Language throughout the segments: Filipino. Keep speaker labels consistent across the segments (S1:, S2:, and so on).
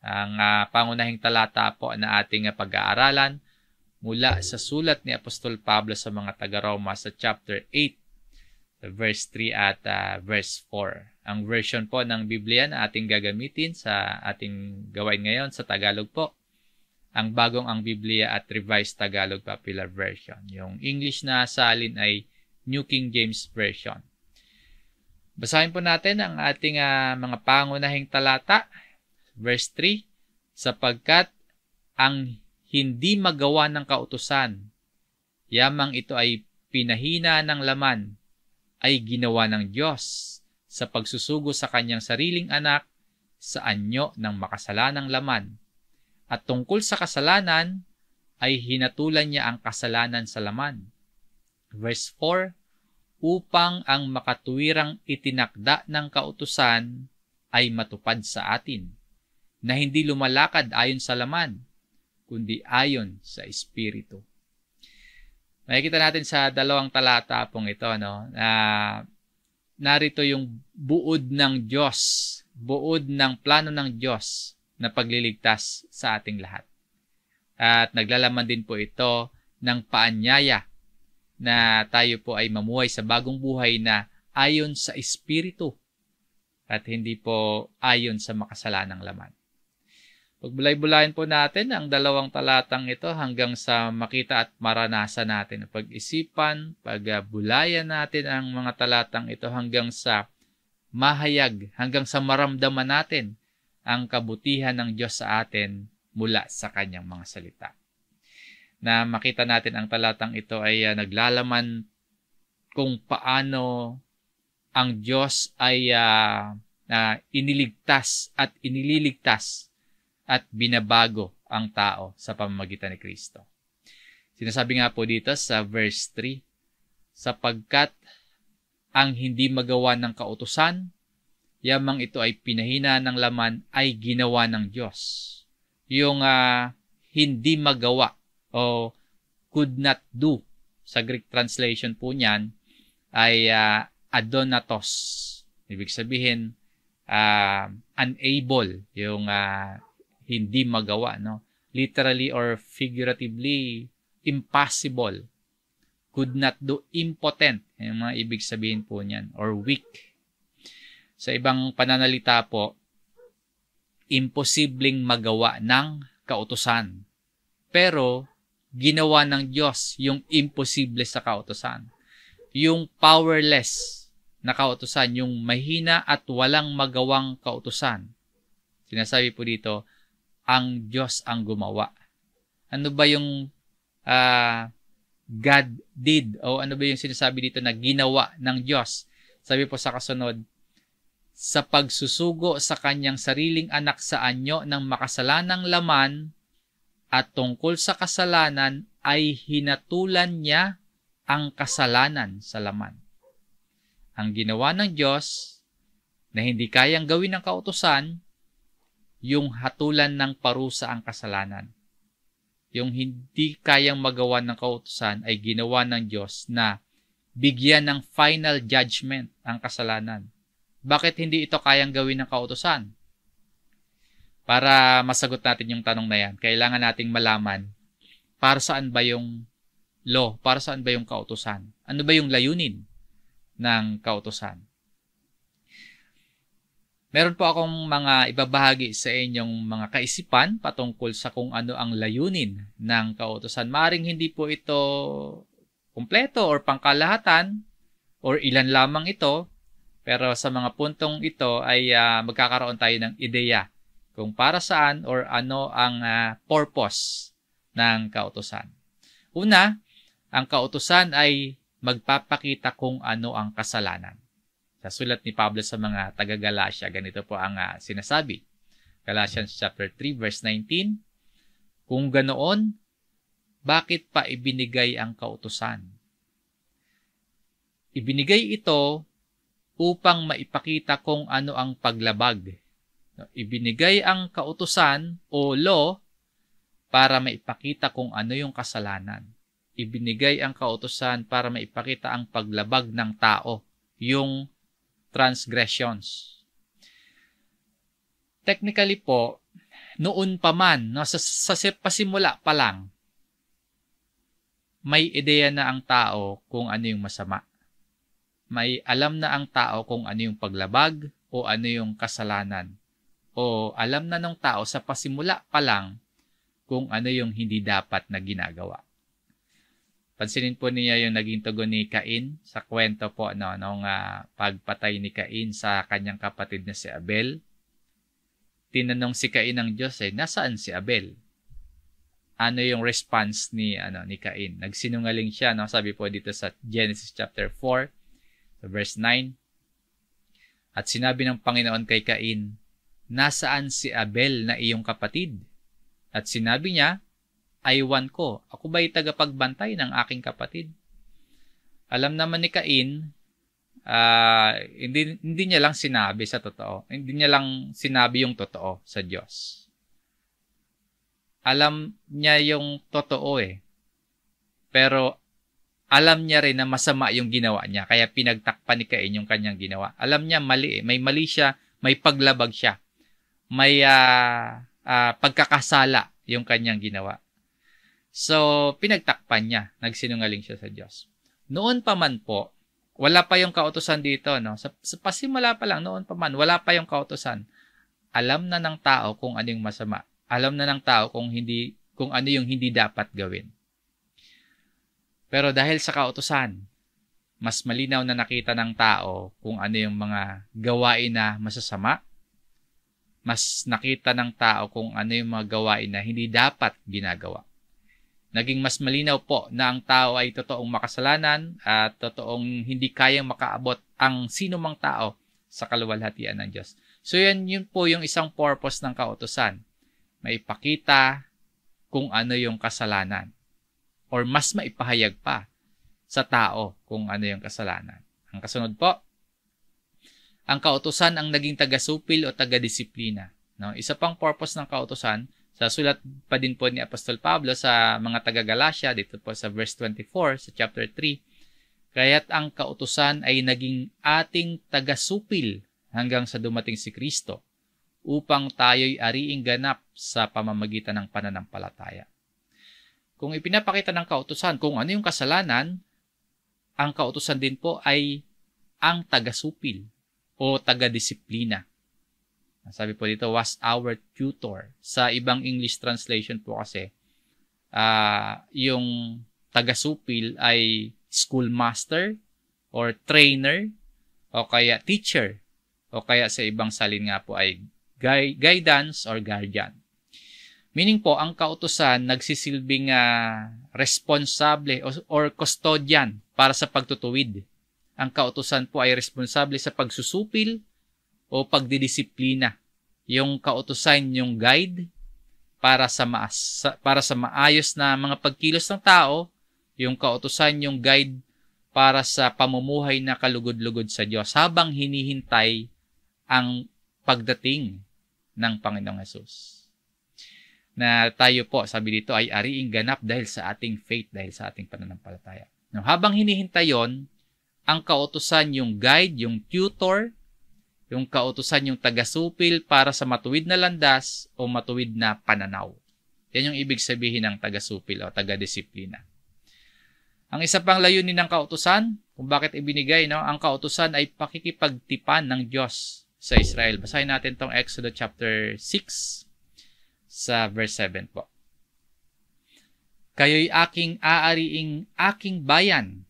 S1: Ang uh, pangunahing talata po na ating uh, pag-aaralan mula sa sulat ni Apostol Pablo sa mga taga-Roma sa chapter 8, verse 3 at uh, verse 4. Ang version po ng Biblia na ating gagamitin sa ating gawain ngayon sa Tagalog po, ang bagong ang Biblia at Revised Tagalog Popular Version. Yung English na salin ay New King James Version. Basahin po natin ang ating uh, mga pangunahing talata Verse 3, sapagkat ang hindi magawa ng kautusan, yamang ito ay pinahina ng laman, ay ginawa ng Diyos sa pagsusugo sa kanyang sariling anak sa anyo ng makasalanang laman. At tungkol sa kasalanan, ay hinatulan niya ang kasalanan sa laman. Verse 4, upang ang makatuwirang itinakda ng kautusan ay matupad sa atin na hindi lumalakad ayon sa laman, kundi ayon sa Espiritu. Makikita natin sa dalawang talata pong ito, no, na narito yung buod ng Diyos, buod ng plano ng Diyos na pagliligtas sa ating lahat. At naglalaman din po ito ng paanyaya na tayo po ay mamuhay sa bagong buhay na ayon sa Espiritu at hindi po ayon sa makasalanang laman. Pagbulay-bulayan po natin ang dalawang talatang ito hanggang sa makita at maranasan natin pag-isipan, pagbulayan natin ang mga talatang ito hanggang sa mahayag, hanggang sa maramdaman natin ang kabutihan ng Diyos sa atin mula sa kanyang mga salita. Na makita natin ang talatang ito ay uh, naglalaman kung paano ang Diyos ay uh, uh, iniligtas at inililigtas at binabago ang tao sa pamamagitan ni Kristo. Sinasabi nga po dito sa verse 3, sapagkat ang hindi magawa ng kautusan, yamang ito ay pinahina ng laman ay ginawa ng Diyos. Yung uh, hindi magawa o could not do sa Greek translation po niyan ay uh, adonatos. Ibig sabihin, uh, unable, yung uh, hindi magawa, no? Literally or figuratively, impossible. Could not do, impotent. Yung mga ibig sabihin po niyan. Or weak. Sa ibang pananalita po, imposibleng magawa ng kautosan. Pero, ginawa ng Diyos yung imposible sa kautosan. Yung powerless na kautosan, yung mahina at walang magawang kautosan. Sinasabi po dito, ang Diyos ang gumawa. Ano ba yung uh, God did o ano ba yung sinasabi dito na ginawa ng Diyos? Sabi po sa kasunod, sa pagsusugo sa kanyang sariling anak sa anyo ng makasalanang laman at tungkol sa kasalanan ay hinatulan niya ang kasalanan sa laman. Ang ginawa ng Diyos na hindi kayang gawin ng kautosan yung hatulan ng parusa ang kasalanan. Yung hindi kayang magawa ng kautusan ay ginawa ng Diyos na bigyan ng final judgment ang kasalanan. Bakit hindi ito kayang gawin ng kautusan? Para masagot natin yung tanong na yan, kailangan nating malaman para saan ba yung law, para saan ba yung kautusan? Ano ba yung layunin ng kautusan? Meron po akong mga ibabahagi sa inyong mga kaisipan patungkol sa kung ano ang layunin ng kautosan. Maring hindi po ito kumpleto or pangkalahatan or ilan lamang ito, pero sa mga puntong ito ay uh, magkakaroon tayo ng ideya kung para saan or ano ang uh, purpose ng kautosan. Una, ang kautosan ay magpapakita kung ano ang kasalanan. Sa sulat ni Pablo sa mga taga galacia ganito po ang uh, sinasabi. Galatians chapter 3 verse 19. Kung ganoon, bakit pa ibinigay ang kautusan? Ibinigay ito upang maipakita kung ano ang paglabag. Ibinigay ang kautusan o law para maipakita kung ano yung kasalanan. Ibinigay ang kautusan para maipakita ang paglabag ng tao, yung transgressions. Technically po, noon pa man, no, sa, sa pasimula pa lang, may ideya na ang tao kung ano yung masama. May alam na ang tao kung ano yung paglabag o ano yung kasalanan. O alam na ng tao sa pasimula pa lang kung ano yung hindi dapat na ginagawa. Pansinin po niya yung naging tugon ni Cain sa kwento po no, nung uh, pagpatay ni Cain sa kanyang kapatid na si Abel. Tinanong si Cain ng Diyos eh, nasaan si Abel? Ano yung response ni ano ni Cain? Nagsinungaling siya no, sabi po dito sa Genesis chapter 4 verse 9. At sinabi ng Panginoon kay Cain, "Nasaan si Abel na iyong kapatid?" At sinabi niya, Aywan ko, ako ba'y tagapagbantay ng aking kapatid? Alam naman ni Cain, uh, hindi, hindi niya lang sinabi sa totoo. Hindi niya lang sinabi yung totoo sa Diyos. Alam niya yung totoo eh. Pero alam niya rin na masama yung ginawa niya. Kaya pinagtakpan ni Cain yung kanyang ginawa. Alam niya mali eh. May mali siya, may paglabag siya. May uh, uh, pagkakasala yung kanyang ginawa. So, pinagtakpan niya. Nagsinungaling siya sa Diyos. Noon pa man po, wala pa yung kautosan dito. No? Sa, sa pasimula pa lang, noon pa man, wala pa yung kautosan. Alam na ng tao kung ano yung masama. Alam na ng tao kung, hindi, kung ano yung hindi dapat gawin. Pero dahil sa kautosan, mas malinaw na nakita ng tao kung ano yung mga gawain na masasama. Mas nakita ng tao kung ano yung mga gawain na hindi dapat ginagawa. Naging mas malinaw po na ang tao ay totoong makasalanan at totoong hindi kayang makaabot ang sino mang tao sa kaluwalhatian ng Diyos. So yan yun po yung isang purpose ng kautosan. May pakita kung ano yung kasalanan or mas maipahayag pa sa tao kung ano yung kasalanan. Ang kasunod po, ang kautosan ang naging taga-supil o taga-disiplina. No? Isa pang purpose ng kautosan sa sulat pa din po ni Apostol Pablo sa mga taga-Galacia, dito po sa verse 24 sa chapter 3, Kaya't ang kautusan ay naging ating tagasupil hanggang sa dumating si Kristo upang tayo'y ariing ganap sa pamamagitan ng pananampalataya. Kung ipinapakita ng kautusan kung ano yung kasalanan, ang kautusan din po ay ang tagasupil o tagadisiplina. Sabi po dito, was our tutor. Sa ibang English translation po kasi, uh, yung taga-supil ay schoolmaster or trainer o kaya teacher o kaya sa ibang salin nga po ay guidance or guardian. Meaning po, ang kautosan nagsisilbing uh, responsable or custodian para sa pagtutuwid. Ang kautosan po ay responsable sa pagsusupil, o pagdidisiplina, yung kautusan, yung guide para sa maas, para sa maayos na mga pagkilos ng tao, yung kautusan, yung guide para sa pamumuhay na kalugod-lugod sa Diyos habang hinihintay ang pagdating ng Panginoong Hesus. Na tayo po, sabi dito, ay ariing ganap dahil sa ating faith, dahil sa ating pananampalataya. No, habang hinihintay yon, ang kautosan yung guide, yung tutor, yung kautusan yung tagasupil para sa matuwid na landas o matuwid na pananaw. Yan yung ibig sabihin ng tagasupil o tagadisiplina. Ang isa pang layunin ng kautusan, kung bakit ibinigay, no? ang kautusan ay pakikipagtipan ng Diyos sa Israel. Basahin natin tong Exodus chapter 6 sa verse 7 po. Kayo'y aking aariing aking bayan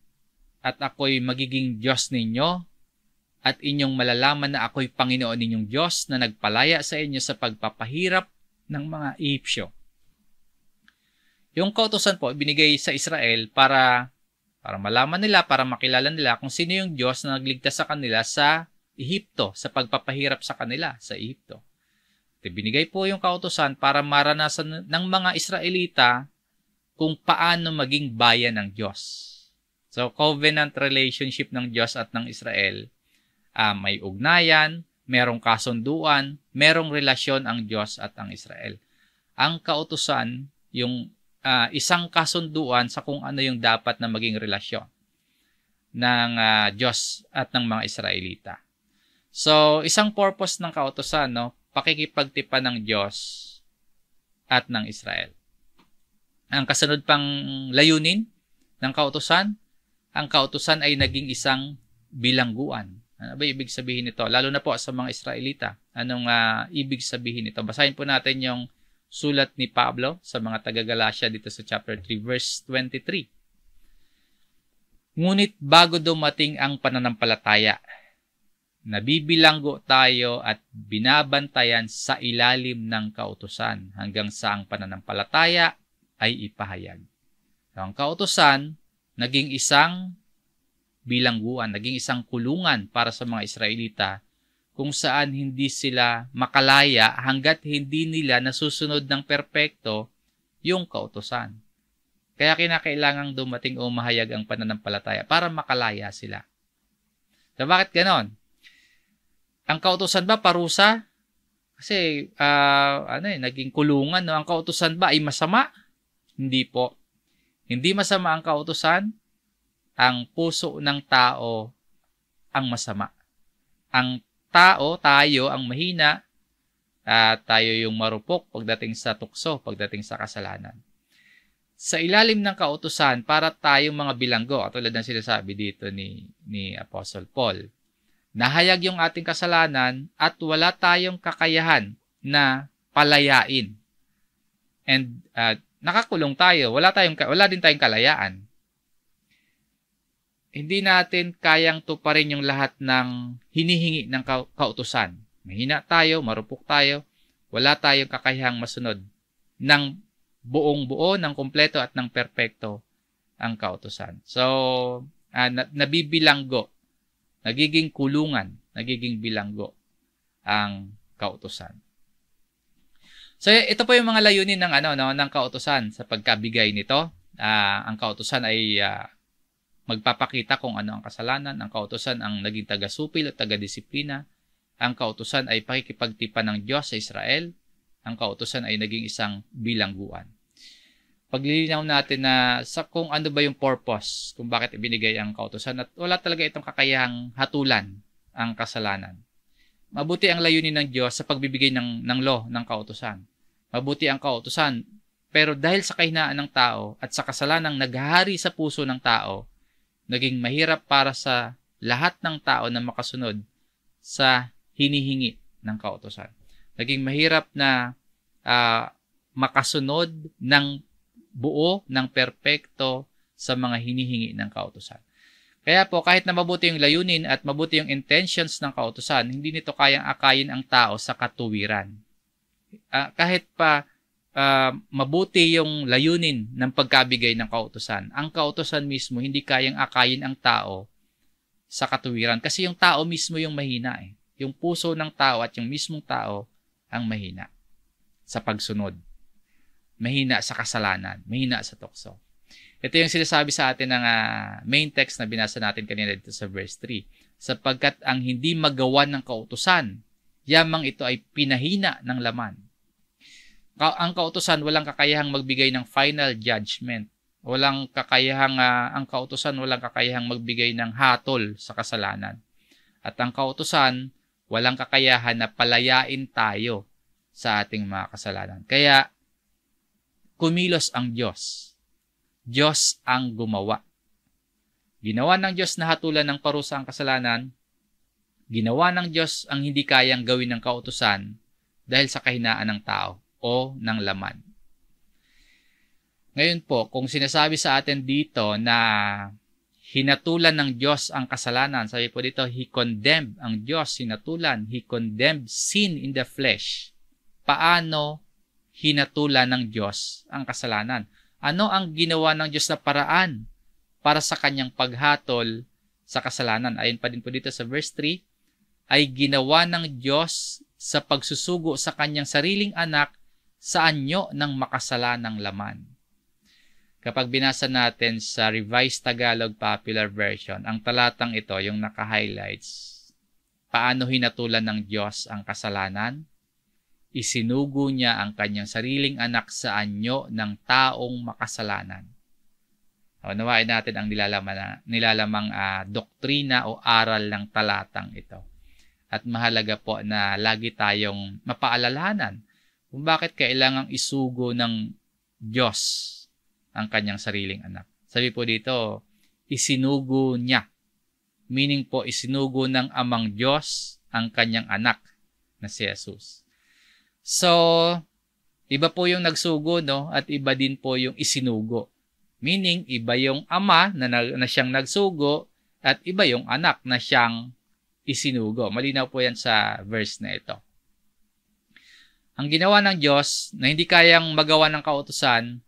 S1: at ako'y magiging Diyos ninyo at inyong malalaman na ako'y Panginoon ninyong Diyos na nagpalaya sa inyo sa pagpapahirap ng mga Egyptyo. Yung kautosan po binigay sa Israel para para malaman nila, para makilala nila kung sino yung Diyos na nagligtas sa kanila sa Ehipto, sa pagpapahirap sa kanila sa Ehipto. Binigay po yung kautosan para maranasan ng mga Israelita kung paano maging bayan ng Diyos. So, covenant relationship ng Diyos at ng Israel uh, may ugnayan, merong kasunduan, merong relasyon ang Diyos at ang Israel. Ang kautusan, yung uh, isang kasunduan sa kung ano yung dapat na maging relasyon ng uh, Diyos at ng mga Israelita. So, isang purpose ng kautusan, no, pakikipagtipan ng Diyos at ng Israel. Ang kasunod pang layunin ng kautusan, ang kautusan ay naging isang bilangguan ano ba ibig sabihin nito? Lalo na po sa mga Israelita. Anong uh, ibig sabihin nito? Basahin po natin yung sulat ni Pablo sa mga taga-Galacia dito sa chapter 3 verse 23. Ngunit bago dumating ang pananampalataya, nabibilanggo tayo at binabantayan sa ilalim ng kautosan hanggang sa ang pananampalataya ay ipahayag. So, ang kautosan naging isang bilangguan, naging isang kulungan para sa mga Israelita kung saan hindi sila makalaya hanggat hindi nila nasusunod ng perpekto yung kautosan. Kaya kinakailangang dumating o mahayag ang pananampalataya para makalaya sila. So bakit ganon? Ang kautosan ba parusa? Kasi uh, ano eh, naging kulungan. No? Ang kautosan ba ay masama? Hindi po. Hindi masama ang kautosan ang puso ng tao ang masama. Ang tao, tayo, ang mahina, uh, tayo yung marupok pagdating sa tukso, pagdating sa kasalanan. Sa ilalim ng kautusan, para tayong mga bilanggo, katulad ng sinasabi dito ni, ni Apostle Paul, nahayag yung ating kasalanan at wala tayong kakayahan na palayain. And uh, nakakulong tayo, wala, tayong, wala din tayong kalayaan hindi natin kayang tuparin yung lahat ng hinihingi ng ka- kautusan. Mahina tayo, marupok tayo, wala tayong kakayahang masunod ng buong buo, ng kumpleto at ng perpekto ang kautusan. So, uh, nabibilanggo, nagiging kulungan, nagiging bilanggo ang kautusan. So ito po yung mga layunin ng ano no ng kautusan sa pagkabigay nito. Uh, ang kautusan ay uh, magpapakita kung ano ang kasalanan, ang kautosan ang naging taga-supil at taga-disiplina, ang kautosan ay pakikipagtipan ng Diyos sa Israel, ang kautosan ay naging isang bilangguan. Paglilinaw natin na sa kung ano ba yung purpose, kung bakit ibinigay ang kautosan at wala talaga itong kakayang hatulan ang kasalanan. Mabuti ang layunin ng Diyos sa pagbibigay ng, ng law ng kautosan. Mabuti ang kautosan, pero dahil sa kahinaan ng tao at sa kasalanang naghahari sa puso ng tao, naging mahirap para sa lahat ng tao na makasunod sa hinihingi ng kautosan. Naging mahirap na uh, makasunod ng buo, ng perpekto sa mga hinihingi ng kautosan. Kaya po, kahit na mabuti yung layunin at mabuti yung intentions ng kautosan, hindi nito kayang akayin ang tao sa katuwiran. Uh, kahit pa uh, mabuti yung layunin ng pagkabigay ng kautosan. Ang kautosan mismo hindi kayang akayin ang tao sa katuwiran kasi yung tao mismo yung mahina eh. Yung puso ng tao at yung mismong tao ang mahina sa pagsunod. Mahina sa kasalanan, mahina sa tukso. Ito yung sinasabi sa atin ng uh, main text na binasa natin kanina dito sa verse 3. Sapagkat ang hindi magawa ng kautusan, yamang ito ay pinahina ng laman ka- ang kautosan walang kakayahang magbigay ng final judgment. Walang kakayahang uh, ang kautosan walang kakayahang magbigay ng hatol sa kasalanan. At ang kautosan walang kakayahan na palayain tayo sa ating mga kasalanan. Kaya kumilos ang Diyos. Diyos ang gumawa. Ginawa ng Diyos na hatulan ng parusa ang kasalanan. Ginawa ng Diyos ang hindi kayang gawin ng kautusan dahil sa kahinaan ng tao o ng laman. Ngayon po, kung sinasabi sa atin dito na hinatulan ng Diyos ang kasalanan, sabi po dito, He condemned ang Diyos, hinatulan, He condemned sin in the flesh. Paano hinatulan ng Diyos ang kasalanan? Ano ang ginawa ng Diyos na paraan para sa kanyang paghatol sa kasalanan? Ayon pa din po dito sa verse 3, ay ginawa ng Diyos sa pagsusugo sa kanyang sariling anak sa anyo ng makasalanang laman. Kapag binasa natin sa Revised Tagalog Popular Version, ang talatang ito, yung naka-highlights, paano hinatulan ng Diyos ang kasalanan? Isinugo niya ang kanyang sariling anak sa anyo ng taong makasalanan. O, nawain natin ang nilalaman nilalamang uh, doktrina o aral ng talatang ito. At mahalaga po na lagi tayong mapaalalahanan kung bakit kailangang isugo ng Diyos ang kanyang sariling anak. Sabi po dito, isinugo niya. Meaning po, isinugo ng amang Diyos ang kanyang anak na si Jesus. So, iba po yung nagsugo, no? At iba din po yung isinugo. Meaning, iba yung ama na, na, na siyang nagsugo at iba yung anak na siyang isinugo. Malinaw po yan sa verse na ito ang ginawa ng Diyos na hindi kayang magawa ng kautusan,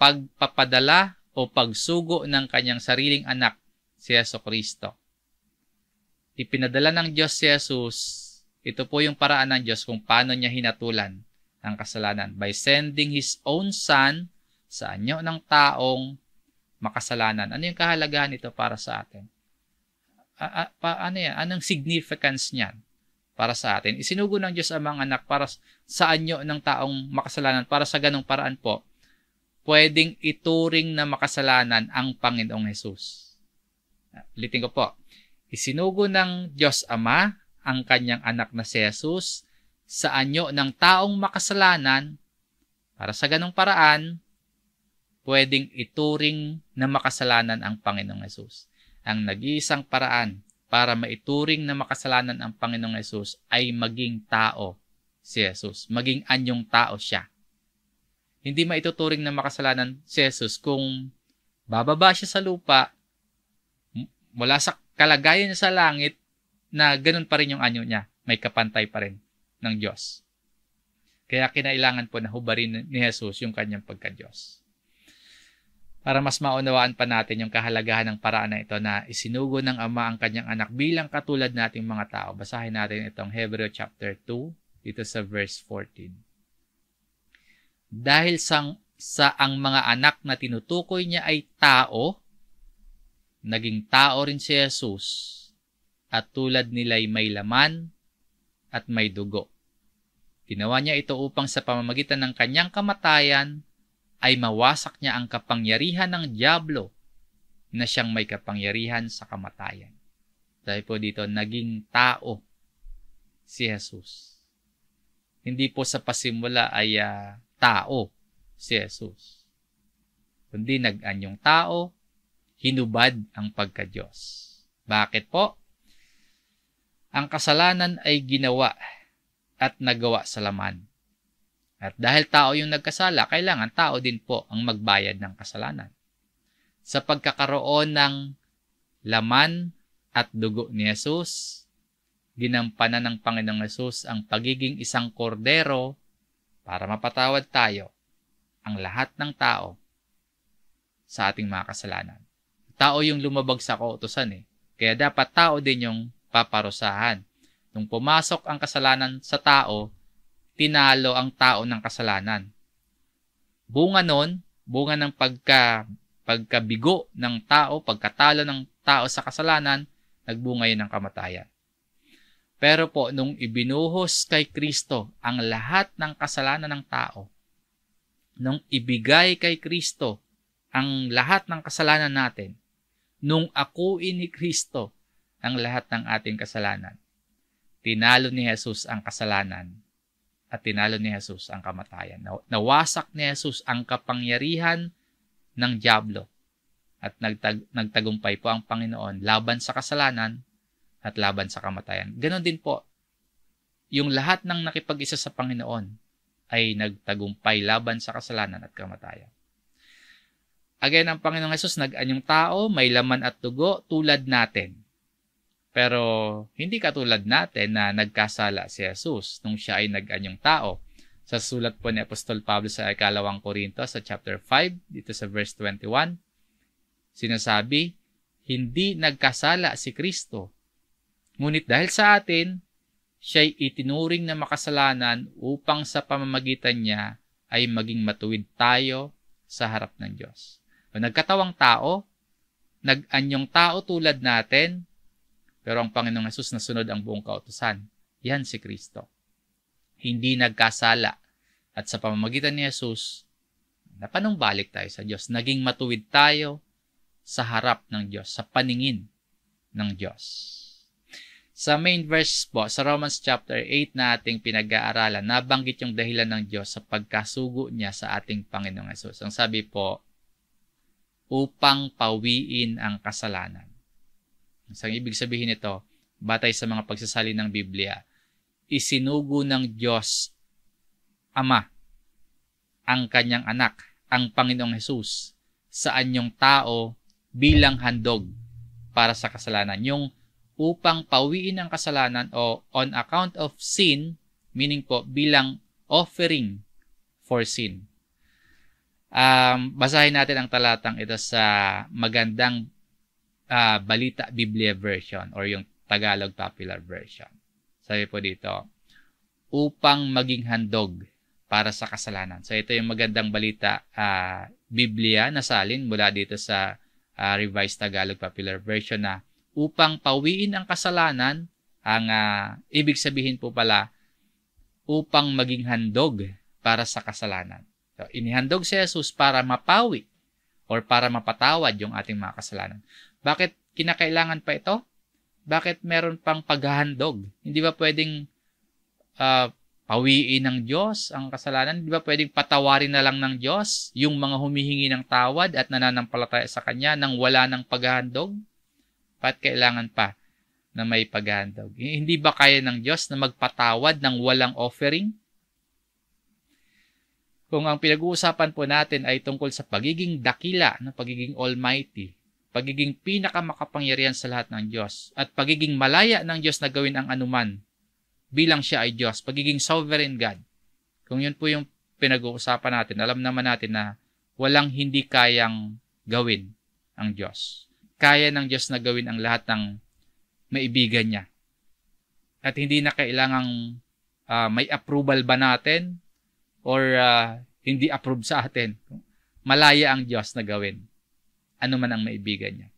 S1: pagpapadala o pagsugo ng kanyang sariling anak, si Yeso Kristo. Ipinadala ng Diyos si Jesus, ito po yung paraan ng Diyos kung paano niya hinatulan ang kasalanan by sending His own Son sa anyo ng taong makasalanan. Ano yung kahalagahan nito para sa atin? A- a- pa- ano yan? Anong significance niyan? para sa atin. Isinugo ng Diyos ang mga anak para sa anyo ng taong makasalanan. Para sa ganong paraan po, pwedeng ituring na makasalanan ang Panginoong Hesus. Ulitin ko po. Isinugo ng Diyos Ama ang kanyang anak na si Jesus sa anyo ng taong makasalanan para sa ganong paraan, pwedeng ituring na makasalanan ang Panginoong Yesus. Ang nag-iisang paraan para maituring na makasalanan ang Panginoong Yesus ay maging tao si Jesus. Maging anyong tao siya. Hindi maituturing na makasalanan si Jesus kung bababa siya sa lupa mula sa kalagayan niya sa langit na ganun pa rin yung anyo niya. May kapantay pa rin ng Diyos. Kaya kinailangan po na hubarin ni Jesus yung kanyang pagka-Diyos para mas maunawaan pa natin yung kahalagahan ng paraan na ito na isinugo ng Ama ang kanyang anak bilang katulad nating mga tao. Basahin natin itong Hebreo chapter 2 dito sa verse 14. Dahil sang, sa ang mga anak na tinutukoy niya ay tao, naging tao rin si Jesus at tulad nila'y may laman at may dugo. Ginawa niya ito upang sa pamamagitan ng kanyang kamatayan ay mawasak niya ang kapangyarihan ng Diablo na siyang may kapangyarihan sa kamatayan. Dahil po dito, naging tao si Jesus. Hindi po sa pasimula ay uh, tao si Jesus. Kundi nag-anyong tao, hinubad ang pagka-Diyos. Bakit po? Ang kasalanan ay ginawa at nagawa sa laman at dahil tao yung nagkasala, kailangan tao din po ang magbayad ng kasalanan. Sa pagkakaroon ng laman at dugo ni Jesus, ginampanan ng Panginoong Yesus ang pagiging isang kordero para mapatawad tayo ang lahat ng tao sa ating mga kasalanan. Tao yung lumabag sa kautosan eh. Kaya dapat tao din yung paparusahan. Nung pumasok ang kasalanan sa tao, tinalo ang tao ng kasalanan. Bunga nun, bunga ng pagka, pagkabigo ng tao, pagkatalo ng tao sa kasalanan, nagbunga yun ng kamatayan. Pero po, nung ibinuhos kay Kristo ang lahat ng kasalanan ng tao, nung ibigay kay Kristo ang lahat ng kasalanan natin, nung akuin ni Kristo ang lahat ng ating kasalanan, tinalo ni Jesus ang kasalanan at tinalo ni Jesus ang kamatayan. Nawasak ni Jesus ang kapangyarihan ng Diablo at nagtag, nagtagumpay po ang Panginoon laban sa kasalanan at laban sa kamatayan. Ganon din po, yung lahat ng nakipag-isa sa Panginoon ay nagtagumpay laban sa kasalanan at kamatayan. Again, ang Panginoong Yesus nag-anyong tao, may laman at dugo tulad natin. Pero hindi katulad natin na nagkasala si Jesus nung siya ay nag-anyong tao. Sa sulat po ni Apostol Pablo sa ikalawang Korinto sa chapter 5, dito sa verse 21, sinasabi, hindi nagkasala si Kristo. Ngunit dahil sa atin, siya'y itinuring na makasalanan upang sa pamamagitan niya ay maging matuwid tayo sa harap ng Diyos. O nagkatawang tao, nag-anyong tao tulad natin, pero ang Panginoong Yesus sunod ang buong kautosan. Yan si Kristo. Hindi nagkasala. At sa pamamagitan ni Yesus, napanumbalik tayo sa Diyos. Naging matuwid tayo sa harap ng Diyos, sa paningin ng Diyos. Sa main verse po, sa Romans chapter 8 na ating pinag-aaralan, nabanggit yung dahilan ng Diyos sa pagkasugo niya sa ating Panginoong Yesus. Ang sabi po, upang pawiin ang kasalanan. So, ang ibig sabihin nito, batay sa mga pagsasali ng Biblia, isinugo ng Diyos Ama ang kanyang anak, ang Panginoong Hesus, sa anyong tao bilang handog para sa kasalanan. Yung upang pawiin ang kasalanan o on account of sin, meaning po bilang offering for sin. Um, basahin natin ang talatang ito sa magandang uh, Balita Biblia version or yung Tagalog Popular version. Sabi po dito, upang maging handog para sa kasalanan. So ito yung magandang balita uh, Biblia na salin mula dito sa uh, Revised Tagalog Popular Version na upang pawiin ang kasalanan, ang uh, ibig sabihin po pala upang maging handog para sa kasalanan. So, inihandog si Jesus para mapawi or para mapatawad yung ating mga kasalanan. Bakit kinakailangan pa ito? Bakit meron pang paghahandog? Hindi ba pwedeng uh, pawiin ng Diyos ang kasalanan? Hindi ba pwedeng patawarin na lang ng Diyos yung mga humihingi ng tawad at nananampalataya sa Kanya nang wala ng paghahandog? Bakit kailangan pa na may paghahandog? Hindi ba kaya ng Diyos na magpatawad ng walang offering? Kung ang pinag-uusapan po natin ay tungkol sa pagiging dakila, ng pagiging almighty, pagiging pinakamakapangyarihan sa lahat ng Diyos, at pagiging malaya ng Diyos na gawin ang anuman bilang siya ay Diyos, pagiging sovereign God. Kung yun po yung pinag-uusapan natin, alam naman natin na walang hindi kayang gawin ang Diyos. Kaya ng Diyos na gawin ang lahat ng maibigan niya. At hindi na kailangang uh, may approval ba natin or uh, hindi approve sa atin. Malaya ang Diyos na gawin anuman ang maibigan niya.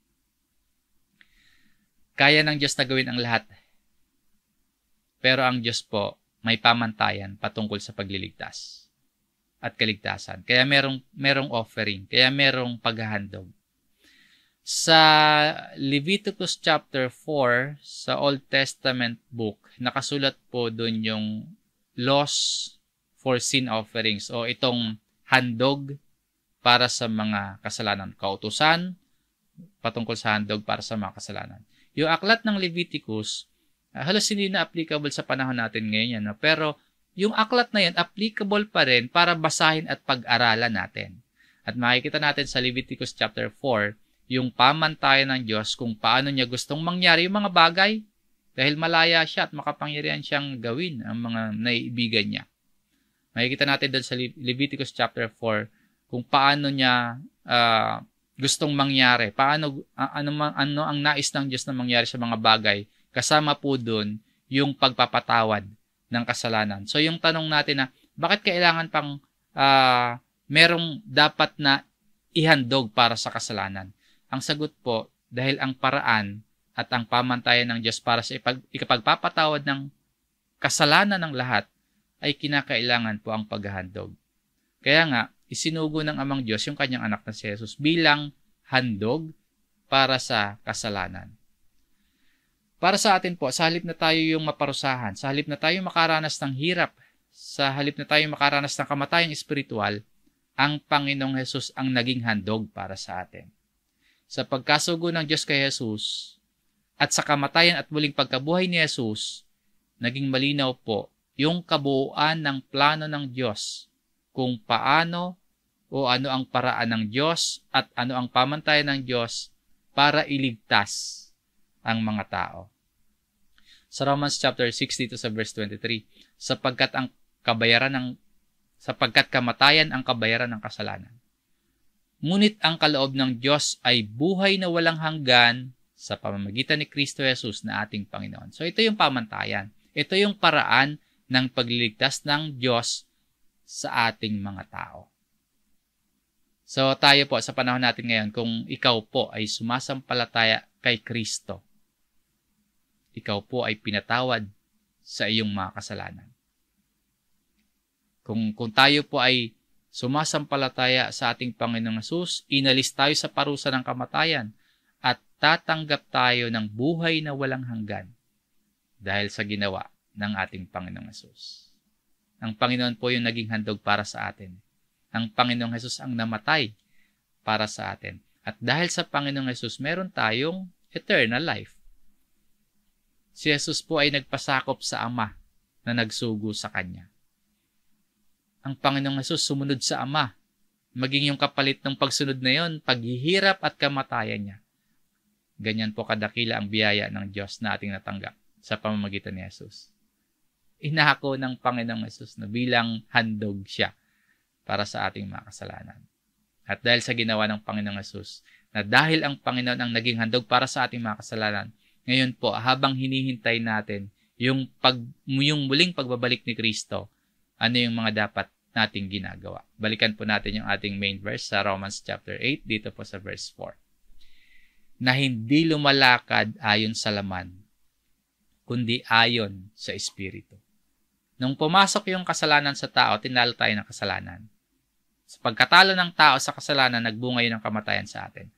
S1: Kaya ng Diyos na gawin ang lahat. Pero ang Diyos po, may pamantayan patungkol sa pagliligtas at kaligtasan. Kaya merong, merong offering, kaya merong paghahandog. Sa Leviticus chapter 4, sa Old Testament book, nakasulat po doon yung laws for sin offerings o itong handog para sa mga kasalanan. Kautusan patungkol sa handog para sa mga kasalanan. Yung aklat ng Leviticus, ah, halos hindi na applicable sa panahon natin ngayon. Yan, Pero yung aklat na yan, applicable pa rin para basahin at pag-aralan natin. At makikita natin sa Leviticus chapter 4, yung pamantayan ng Diyos kung paano niya gustong mangyari yung mga bagay dahil malaya siya at makapangyarihan siyang gawin ang mga naiibigan niya. Makikita natin doon sa Leviticus chapter 4 kung paano niya uh, gustong mangyari, paano uh, ano ano ang nais ng Diyos na mangyari sa mga bagay. Kasama po doon yung pagpapatawad ng kasalanan. So yung tanong natin na bakit kailangan pang uh, merong dapat na ihandog para sa kasalanan? Ang sagot po dahil ang paraan at ang pamantayan ng Diyos para sa ipag, ikapagpapatawad ng kasalanan ng lahat ay kinakailangan po ang paghahandog. Kaya nga, isinugo ng amang Diyos yung kanyang anak na si Jesus bilang handog para sa kasalanan. Para sa atin po, sa halip na tayo yung maparusahan, sa halip na tayo makaranas ng hirap, sa halip na tayo makaranas ng kamatayang espiritual, ang Panginoong Hesus ang naging handog para sa atin. Sa pagkasugo ng Diyos kay Jesus, at sa kamatayan at muling pagkabuhay ni Jesus, naging malinaw po yung kabuuan ng plano ng Diyos kung paano o ano ang paraan ng Diyos at ano ang pamantayan ng Diyos para iligtas ang mga tao. Sa Romans chapter 6 dito sa verse 23, sapagkat ang kabayaran ng sapagkat kamatayan ang kabayaran ng kasalanan. Ngunit ang kaloob ng Diyos ay buhay na walang hanggan sa pamamagitan ni Kristo Jesus na ating Panginoon. So ito yung pamantayan. Ito yung paraan ng pagliligtas ng Diyos sa ating mga tao. So tayo po sa panahon natin ngayon, kung ikaw po ay sumasampalataya kay Kristo, ikaw po ay pinatawad sa iyong mga kasalanan. Kung, kung tayo po ay sumasampalataya sa ating Panginoong Yesus, inalis tayo sa parusa ng kamatayan at tatanggap tayo ng buhay na walang hanggan dahil sa ginawa ng ating Panginoong Yesus. Ang Panginoon po yung naging handog para sa atin ang Panginoong Hesus ang namatay para sa atin. At dahil sa Panginoong Hesus, meron tayong eternal life. Si Jesus po ay nagpasakop sa Ama na nagsugo sa Kanya. Ang Panginoong Hesus sumunod sa Ama, maging yung kapalit ng pagsunod na yon, paghihirap at kamatayan niya. Ganyan po kadakila ang biyaya ng Diyos na ating natanggap sa pamamagitan ni Jesus. Inako ng Panginoong Hesus na bilang handog siya para sa ating mga kasalanan. At dahil sa ginawa ng Panginoong Yesus, na dahil ang Panginoon ang naging handog para sa ating mga kasalanan, ngayon po, habang hinihintay natin yung, pag, yung muling pagbabalik ni Kristo, ano yung mga dapat nating ginagawa. Balikan po natin yung ating main verse sa Romans chapter 8 dito po sa verse 4. Na hindi lumalakad ayon sa laman, kundi ayon sa Espiritu. Nung pumasok yung kasalanan sa tao, tinalo tayo ng kasalanan. Sa pagkatalo ng tao sa kasalanan, nagbunga yun ng kamatayan sa atin.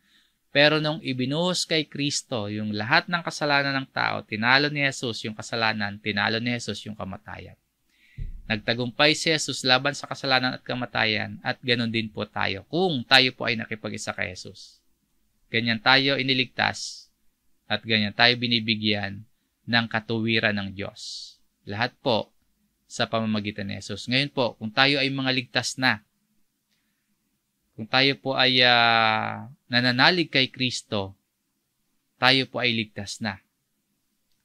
S1: Pero nung ibinuhos kay Kristo yung lahat ng kasalanan ng tao, tinalo ni Jesus yung kasalanan, tinalo ni Jesus yung kamatayan. Nagtagumpay si Jesus laban sa kasalanan at kamatayan at ganun din po tayo kung tayo po ay nakipag-isa kay Jesus. Ganyan tayo iniligtas at ganyan tayo binibigyan ng katuwiran ng Diyos. Lahat po sa pamamagitan ni Jesus. Ngayon po, kung tayo ay mga ligtas na, kung tayo po ay uh, nananalig kay Kristo, tayo po ay ligtas na.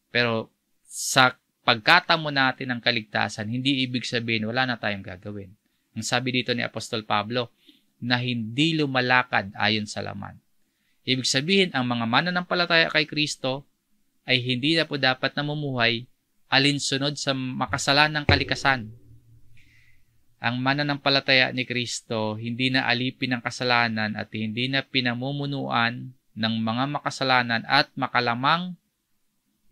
S1: Pero sa pagkatamo natin ng kaligtasan, hindi ibig sabihin wala na tayong gagawin. Ang sabi dito ni Apostol Pablo, na hindi lumalakad ayon sa laman. Ibig sabihin, ang mga mananampalataya kay Kristo ay hindi na po dapat namumuhay alinsunod sa makasalanang kalikasan ang mananampalataya ni Kristo hindi na alipin ng kasalanan at hindi na pinamumunuan ng mga makasalanan at makalamang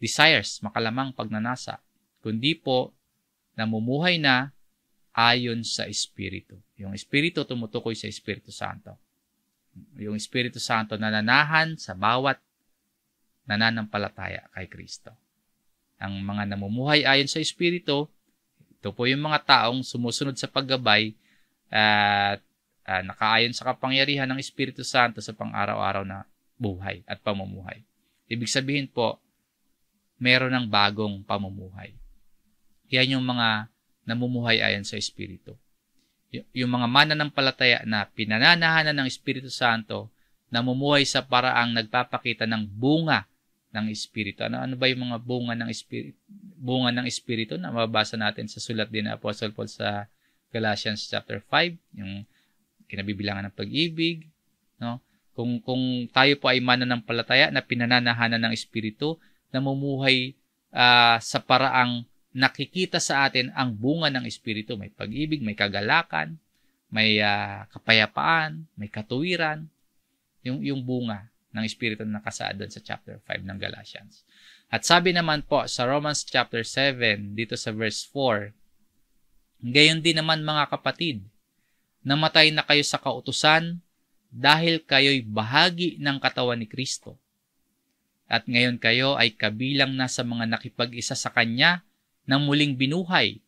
S1: desires, makalamang pagnanasa, kundi po namumuhay na ayon sa Espiritu. Yung Espiritu tumutukoy sa Espiritu Santo. Yung Espiritu Santo nananahan sa bawat nananampalataya kay Kristo. Ang mga namumuhay ayon sa Espiritu, ito po yung mga taong sumusunod sa paggabay at uh, nakaayon sa kapangyarihan ng Espiritu Santo sa pang-araw-araw na buhay at pamumuhay. Ibig sabihin po, meron ng bagong pamumuhay. Yan yung mga namumuhay ayon sa Espiritu. Y- yung mga mananampalataya na pinananahanan ng Espiritu Santo, namumuhay sa paraang nagpapakita ng bunga ng Espiritu. Ano, ano ba yung mga bunga ng Espiritu, bunga ng Espiritu na mababasa natin sa sulat din ng Apostle Paul sa Galatians chapter 5, yung kinabibilangan ng pag-ibig, no? Kung kung tayo po ay mananampalataya na pinananahanan ng Espiritu, namumuhay uh, sa paraang nakikita sa atin ang bunga ng Espiritu. May pag-ibig, may kagalakan, may uh, kapayapaan, may katuwiran, yung, yung bunga ng Espiritu na nakasaad doon sa chapter 5 ng Galatians. At sabi naman po sa Romans chapter 7 dito sa verse 4, Gayon din naman mga kapatid, namatay na kayo sa kautusan dahil kayo'y bahagi ng katawan ni Kristo. At ngayon kayo ay kabilang na sa mga nakipag-isa sa Kanya na muling binuhay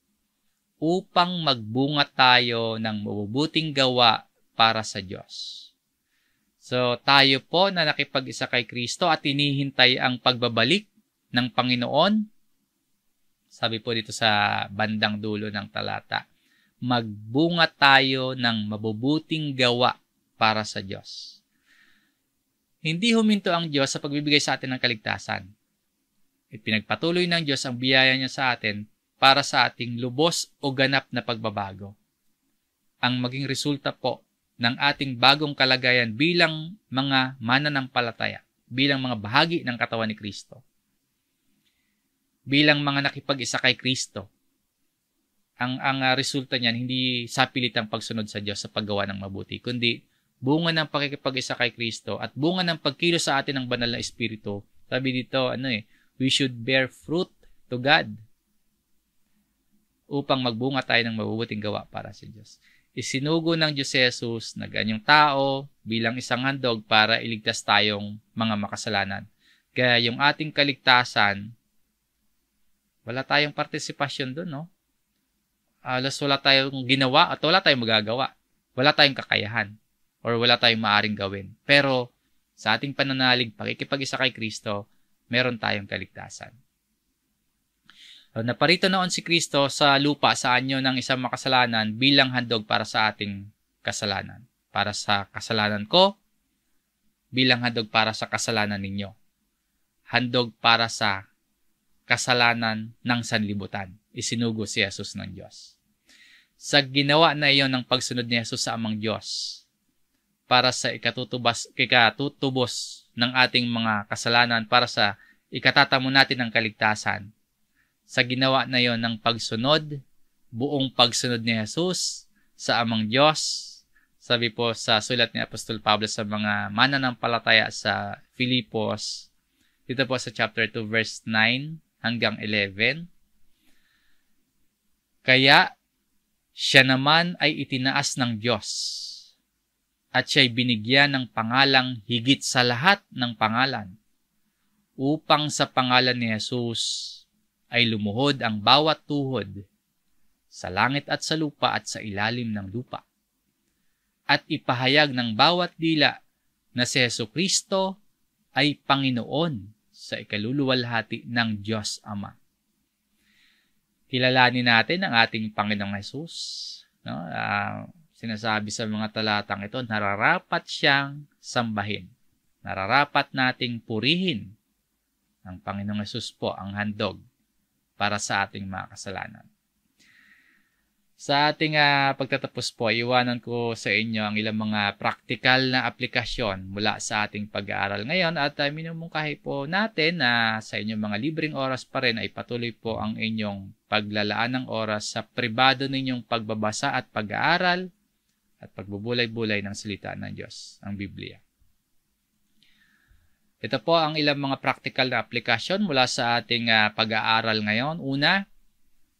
S1: upang magbunga tayo ng mabubuting gawa para sa Diyos. So tayo po na nakipag-isa kay Kristo at hinihintay ang pagbabalik ng Panginoon. Sabi po dito sa bandang dulo ng talata, magbunga tayo ng mabubuting gawa para sa Diyos. Hindi huminto ang Diyos sa pagbibigay sa atin ng kaligtasan. Ipinagpatuloy ng Diyos ang biyaya niya sa atin para sa ating lubos o ganap na pagbabago. Ang maging resulta po ng ating bagong kalagayan bilang mga mananampalataya, bilang mga bahagi ng katawan ni Kristo, bilang mga nakipag-isa kay Kristo. Ang, ang ah, resulta niyan, hindi sapilit ang pagsunod sa Diyos sa paggawa ng mabuti, kundi bunga ng pakikipag-isa kay Kristo at bunga ng pagkilos sa atin ng banal na Espiritu. Sabi dito, ano eh, we should bear fruit to God upang magbunga tayo ng mabubuting gawa para sa Diyos isinugo ng Diyos Jesus na ganyang tao bilang isang handog para iligtas tayong mga makasalanan. Kaya yung ating kaligtasan, wala tayong partisipasyon doon, no? Alas wala tayong ginawa at wala tayong magagawa. Wala tayong kakayahan or wala tayong maaring gawin. Pero sa ating pananalig, pakikipag-isa kay Kristo, meron tayong kaligtasan. Ah, naparito noon si Kristo sa lupa sa anyo ng isang makasalanan bilang handog para sa ating kasalanan. Para sa kasalanan ko, bilang handog para sa kasalanan ninyo. Handog para sa kasalanan ng sanlibutan. Isinugo si Jesus ng Diyos. Sa ginawa na iyon ng pagsunod ni Jesus sa amang Diyos, para sa ikatutubas, ikatutubos ng ating mga kasalanan, para sa ikatatamo natin ang kaligtasan, sa ginawa na yon ng pagsunod, buong pagsunod ni Jesus sa amang Diyos. Sabi po sa sulat ni Apostol Pablo sa mga mananampalataya sa Filipos, dito po sa chapter 2 verse 9 hanggang 11. Kaya siya naman ay itinaas ng Diyos at siya ay binigyan ng pangalang higit sa lahat ng pangalan upang sa pangalan ni Jesus ay lumuhod ang bawat tuhod sa langit at sa lupa at sa ilalim ng lupa. At ipahayag ng bawat dila na si Yesu Kristo ay Panginoon sa ikaluluwalhati ng Diyos Ama. Kilalanin natin ang ating Panginoong Hesus. No? Uh, sinasabi sa mga talatang ito, nararapat siyang sambahin. Nararapat nating purihin ang Panginoong Hesus po ang handog para sa ating mga kasalanan. Sa ating uh, pagtatapos po, iwanan ko sa inyo ang ilang mga practical na aplikasyon mula sa ating pag-aaral ngayon at uh, minumungkahi po natin na uh, sa inyong mga libreng oras pa rin ay patuloy po ang inyong paglalaan ng oras sa pribado ninyong pagbabasa at pag-aaral at pagbubulay-bulay ng salita ng Diyos, ang Biblia. Ito po ang ilang mga practical na aplikasyon mula sa ating uh, pag-aaral ngayon. Una,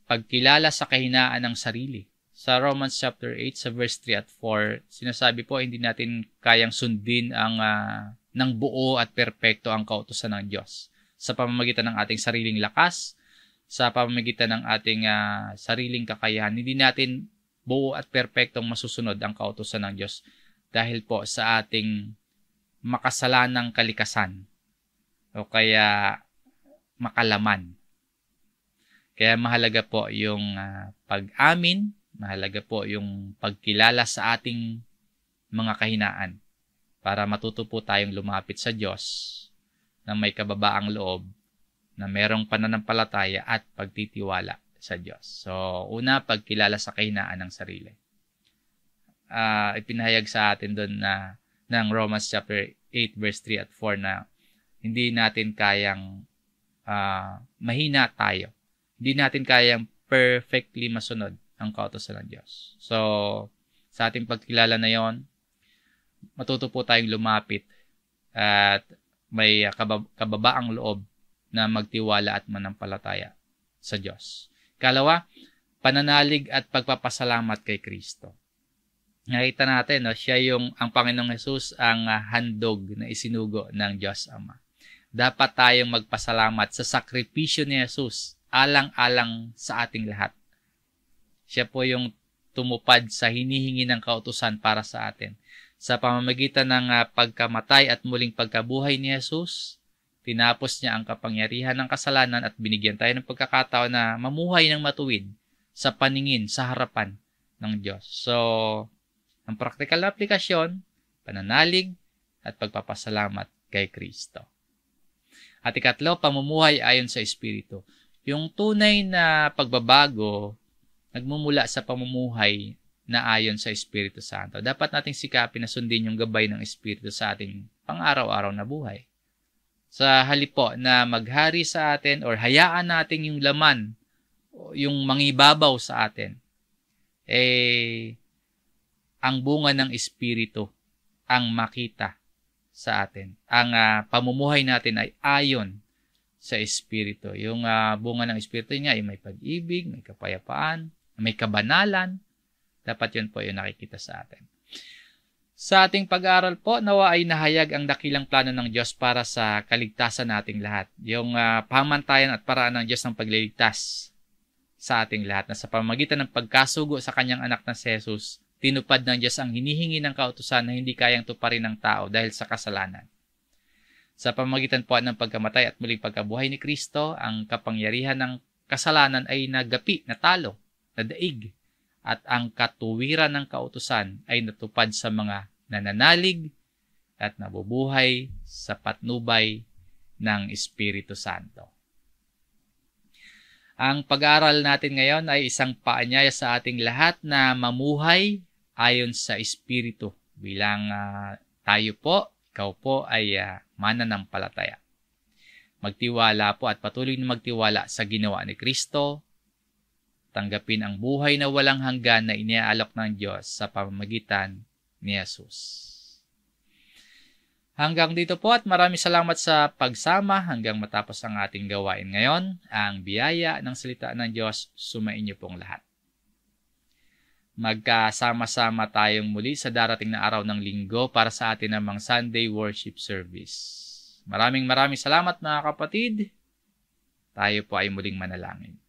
S1: pagkilala sa kahinaan ng sarili. Sa Romans chapter 8 sa verse 3 at 4, sinasabi po hindi natin kayang sundin ang uh, ng buo at perpekto ang kautosan ng Diyos sa pamamagitan ng ating sariling lakas, sa pamamagitan ng ating uh, sariling kakayahan. Hindi natin buo at perpektong masusunod ang kautosan ng Diyos dahil po sa ating makasalanang kalikasan o kaya makalaman. Kaya mahalaga po yung uh, pag-amin, mahalaga po yung pagkilala sa ating mga kahinaan para matuto po tayong lumapit sa Diyos na may kababaang loob, na merong pananampalataya at pagtitiwala sa Diyos. So, una, pagkilala sa kahinaan ng sarili. Uh, ipinahayag sa atin doon na ng Romans chapter 8 verse 3 at 4 na hindi natin kayang uh, mahina tayo. Hindi natin kayang perfectly masunod ang kautosan ng Diyos. So, sa ating pagkilala na yon, matuto po tayong lumapit at may kabab- kababaang loob na magtiwala at manampalataya sa Diyos. Kalawa, pananalig at pagpapasalamat kay Kristo nakita natin, no, siya yung, ang Panginoong Hesus ang uh, handog na isinugo ng Diyos Ama. Dapat tayong magpasalamat sa sakripisyo ni Hesus alang-alang sa ating lahat. Siya po yung tumupad sa hinihingi ng kautusan para sa atin. Sa pamamagitan ng uh, pagkamatay at muling pagkabuhay ni Hesus, tinapos niya ang kapangyarihan ng kasalanan at binigyan tayo ng pagkakataon na mamuhay ng matuwid sa paningin, sa harapan ng Diyos. So, ang praktikal na aplikasyon, pananalig, at pagpapasalamat kay Kristo. At ikatlo, pamumuhay ayon sa Espiritu. Yung tunay na pagbabago, nagmumula sa pamumuhay na ayon sa Espiritu Santo. Dapat nating sikapin na sundin yung gabay ng Espiritu sa ating pang-araw-araw na buhay. Sa halip po na maghari sa atin or hayaan natin yung laman, yung mangibabaw sa atin, eh, ang bunga ng Espiritu ang makita sa atin. Ang uh, pamumuhay natin ay ayon sa Espiritu. Yung uh, bunga ng Espiritu niya ay may pag-ibig, may kapayapaan, may kabanalan. Dapat yun po yung nakikita sa atin. Sa ating pag-aaral po, nawa ay nahayag ang dakilang plano ng Diyos para sa kaligtasan nating lahat. Yung uh, pamantayan at paraan ng Diyos ng pagliligtas sa ating lahat na sa pamagitan ng pagkasugo sa kanyang anak na si Jesus Tinupad ng Diyos ang hinihingi ng kautusan na hindi kayang tuparin ng tao dahil sa kasalanan. Sa pamagitan po ng pagkamatay at muling pagkabuhay ni Kristo, ang kapangyarihan ng kasalanan ay nagapi, natalo, nadaig, at ang katuwiran ng kautusan ay natupad sa mga nananalig at nabubuhay sa patnubay ng Espiritu Santo. Ang pag-aaral natin ngayon ay isang paanyaya sa ating lahat na mamuhay ayon sa Espiritu bilang uh, tayo po, ikaw po ay uh, mananampalataya. Magtiwala po at patuloy na magtiwala sa ginawa ni Kristo. Tanggapin ang buhay na walang hanggan na iniaalok ng Diyos sa pamamagitan ni Jesus. Hanggang dito po at maraming salamat sa pagsama hanggang matapos ang ating gawain ngayon. Ang biyaya ng salita ng Diyos sumainyo pong lahat magkasama-sama tayong muli sa darating na araw ng linggo para sa atin namang Sunday Worship Service. Maraming maraming salamat mga kapatid. Tayo po ay muling manalangin.